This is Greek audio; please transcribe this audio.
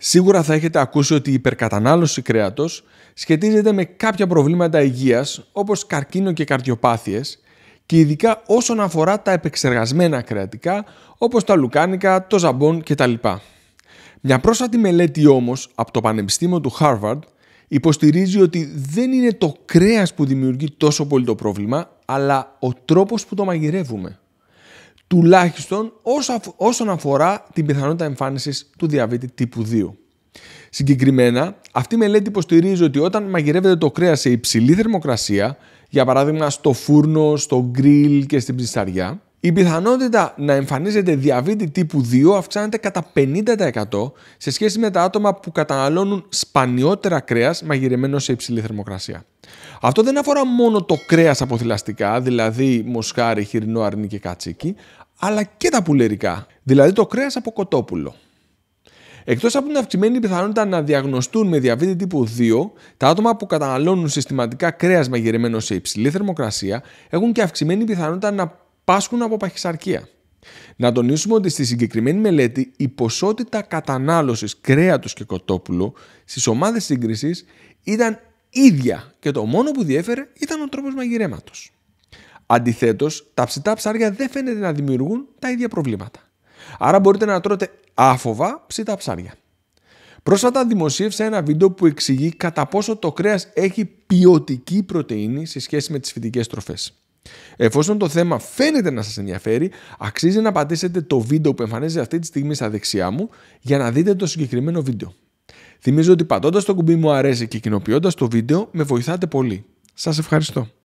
Σίγουρα θα έχετε ακούσει ότι η υπερκατανάλωση κρέατος σχετίζεται με κάποια προβλήματα υγείας όπως καρκίνο και καρδιοπάθειες και ειδικά όσον αφορά τα επεξεργασμένα κρεατικά όπως τα λουκάνικα, το ζαμπόν κτλ. Μια πρόσφατη μελέτη όμως από το Πανεπιστήμιο του Harvard υποστηρίζει ότι δεν είναι το κρέας που δημιουργεί τόσο πολύ το πρόβλημα αλλά ο τρόπος που το μαγειρεύουμε τουλάχιστον όσον αφορά την πιθανότητα εμφάνισης του διαβήτη τύπου 2. Συγκεκριμένα, αυτή η μελέτη υποστηρίζει ότι όταν μαγειρεύεται το κρέας σε υψηλή θερμοκρασία, για παράδειγμα στο φούρνο, στο γκριλ και στην ψησαριά, η πιθανότητα να εμφανίζεται διαβήτη τύπου 2 αυξάνεται κατά 50% σε σχέση με τα άτομα που καταναλώνουν σπανιότερα κρέας μαγειρεμένο σε υψηλή θερμοκρασία. Αυτό δεν αφορά μόνο το κρέας από θηλαστικά, δηλαδή μοσχάρι, χοιρινό, αρνί και κατσίκι, αλλά και τα πουλερικά, δηλαδή το κρέας από κοτόπουλο. Εκτός από την αυξημένη πιθανότητα να διαγνωστούν με διαβήτη τύπου 2, τα άτομα που καταναλώνουν συστηματικά κρέας μαγειρεμένο σε υψηλή θερμοκρασία έχουν και αυξημένη πιθανότητα να πάσχουν από παχυσαρκία. Να τονίσουμε ότι στη συγκεκριμένη μελέτη η ποσότητα κατανάλωσης κρέατος και κοτόπουλου στις ομάδες σύγκρισης ήταν ίδια και το μόνο που διέφερε ήταν ο τρόπος μαγειρέματος. Αντιθέτως, τα ψητά ψάρια δεν φαίνεται να δημιουργούν τα ίδια προβλήματα. Άρα μπορείτε να τρώτε άφοβα ψητά ψάρια. Πρόσφατα δημοσίευσα ένα βίντεο που εξηγεί κατά πόσο το κρέας έχει ποιοτική πρωτεΐνη σε σχέση με τις φυτικές τροφές. Εφόσον το θέμα φαίνεται να σας ενδιαφέρει, αξίζει να πατήσετε το βίντεο που εμφανίζεται αυτή τη στιγμή στα δεξιά μου για να δείτε το συγκεκριμένο βίντεο. Θυμίζω ότι πατώντας το κουμπί μου αρέσει και κοινοποιώντας το βίντεο με βοηθάτε πολύ. Σας ευχαριστώ.